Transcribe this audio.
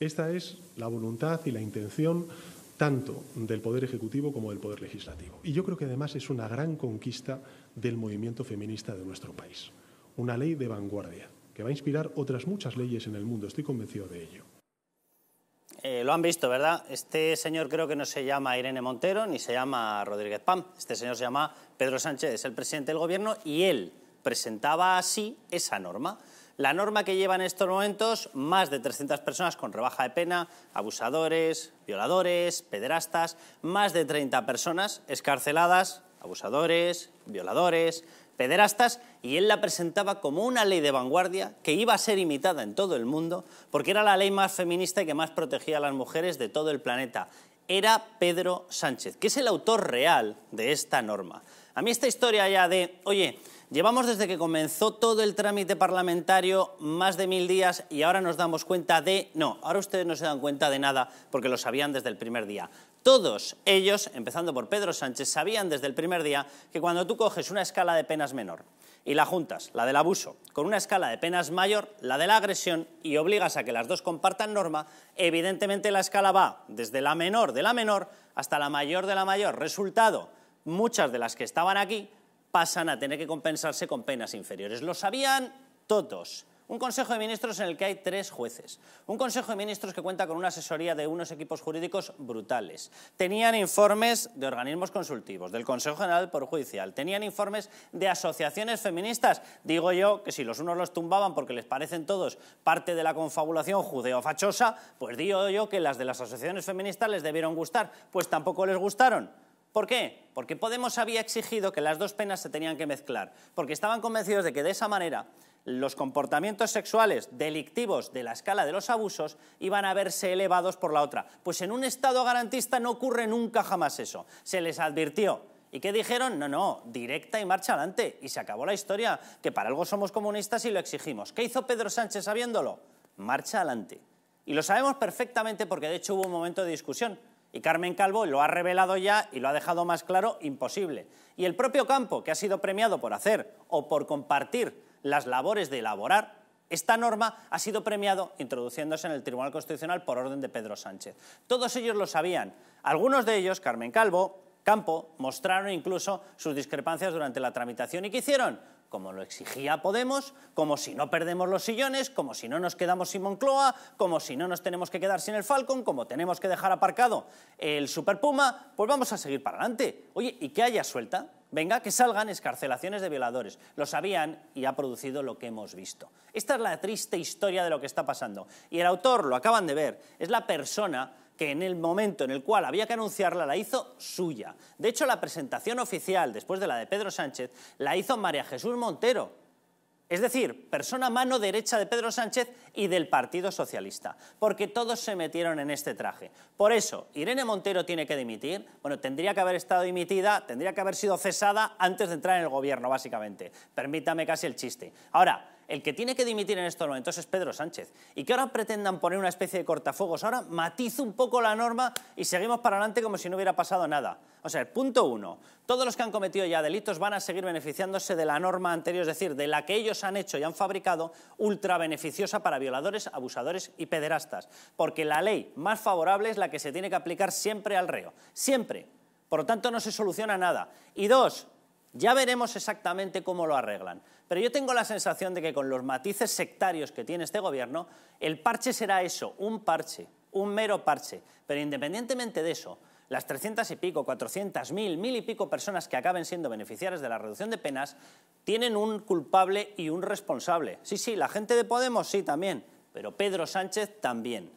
Esta es la voluntad y la intención tanto del Poder Ejecutivo como del Poder Legislativo. Y yo creo que además es una gran conquista del movimiento feminista de nuestro país. Una ley de vanguardia que va a inspirar otras muchas leyes en el mundo, estoy convencido de ello. Eh, lo han visto, ¿verdad? Este señor creo que no se llama Irene Montero ni se llama Rodríguez Pam. Este señor se llama Pedro Sánchez, es el presidente del gobierno y él presentaba así esa norma. La norma que lleva en estos momentos más de 300 personas con rebaja de pena, abusadores, violadores, pederastas, más de 30 personas escarceladas, abusadores, violadores, pederastas, y él la presentaba como una ley de vanguardia que iba a ser imitada en todo el mundo porque era la ley más feminista y que más protegía a las mujeres de todo el planeta. Era Pedro Sánchez, que es el autor real de esta norma. A mí esta historia ya de, oye, llevamos desde que comenzó todo el trámite parlamentario más de mil días y ahora nos damos cuenta de... No, ahora ustedes no se dan cuenta de nada porque lo sabían desde el primer día. Todos ellos, empezando por Pedro Sánchez, sabían desde el primer día que cuando tú coges una escala de penas menor y la juntas, la del abuso, con una escala de penas mayor, la de la agresión, y obligas a que las dos compartan norma, evidentemente la escala va desde la menor de la menor hasta la mayor de la mayor. Resultado, muchas de las que estaban aquí pasan a tener que compensarse con penas inferiores. Lo sabían todos. Un Consejo de Ministros en el que hay tres jueces. Un Consejo de Ministros que cuenta con una asesoría de unos equipos jurídicos brutales. Tenían informes de organismos consultivos, del Consejo General por Judicial. Tenían informes de asociaciones feministas. Digo yo que si los unos los tumbaban porque les parecen todos parte de la confabulación judeofachosa, pues digo yo que las de las asociaciones feministas les debieron gustar. Pues tampoco les gustaron ¿Por qué? Porque Podemos había exigido que las dos penas se tenían que mezclar, porque estaban convencidos de que de esa manera los comportamientos sexuales delictivos de la escala de los abusos iban a verse elevados por la otra. Pues en un Estado garantista no ocurre nunca jamás eso. Se les advirtió. ¿Y qué dijeron? No, no, directa y marcha adelante. Y se acabó la historia, que para algo somos comunistas y lo exigimos. ¿Qué hizo Pedro Sánchez sabiéndolo? Marcha adelante. Y lo sabemos perfectamente porque de hecho hubo un momento de discusión y Carmen Calvo lo ha revelado ya y lo ha dejado más claro, imposible. Y el propio Campo, que ha sido premiado por hacer o por compartir las labores de elaborar, esta norma ha sido premiado introduciéndose en el Tribunal Constitucional por orden de Pedro Sánchez. Todos ellos lo sabían. Algunos de ellos, Carmen Calvo, Campo, mostraron incluso sus discrepancias durante la tramitación. ¿Y qué hicieron? como lo exigía Podemos, como si no perdemos los sillones, como si no nos quedamos sin Moncloa, como si no nos tenemos que quedar sin el Falcon, como tenemos que dejar aparcado el Super Puma, pues vamos a seguir para adelante. Oye, ¿y qué haya suelta? Venga, que salgan escarcelaciones de violadores. Lo sabían y ha producido lo que hemos visto. Esta es la triste historia de lo que está pasando. Y el autor, lo acaban de ver, es la persona que en el momento en el cual había que anunciarla la hizo suya. De hecho, la presentación oficial, después de la de Pedro Sánchez, la hizo María Jesús Montero, es decir, persona mano derecha de Pedro Sánchez y del Partido Socialista, porque todos se metieron en este traje. Por eso, Irene Montero tiene que dimitir, bueno, tendría que haber estado dimitida, tendría que haber sido cesada antes de entrar en el gobierno, básicamente. Permítame casi el chiste. Ahora, el que tiene que dimitir en estos momentos es Pedro Sánchez. Y que ahora pretendan poner una especie de cortafuegos. Ahora matizo un poco la norma y seguimos para adelante como si no hubiera pasado nada. O sea, punto uno, todos los que han cometido ya delitos van a seguir beneficiándose de la norma anterior, es decir, de la que ellos han hecho y han fabricado, ultra beneficiosa para violadores, abusadores y pederastas. Porque la ley más favorable es la que se tiene que aplicar siempre al reo. Siempre. Por lo tanto, no se soluciona nada. Y dos, ya veremos exactamente cómo lo arreglan. Pero yo tengo la sensación de que con los matices sectarios que tiene este gobierno, el parche será eso, un parche, un mero parche. Pero independientemente de eso, las 300 y pico, 400, mil, mil y pico personas que acaben siendo beneficiarias de la reducción de penas, tienen un culpable y un responsable. Sí, sí, la gente de Podemos sí también, pero Pedro Sánchez también.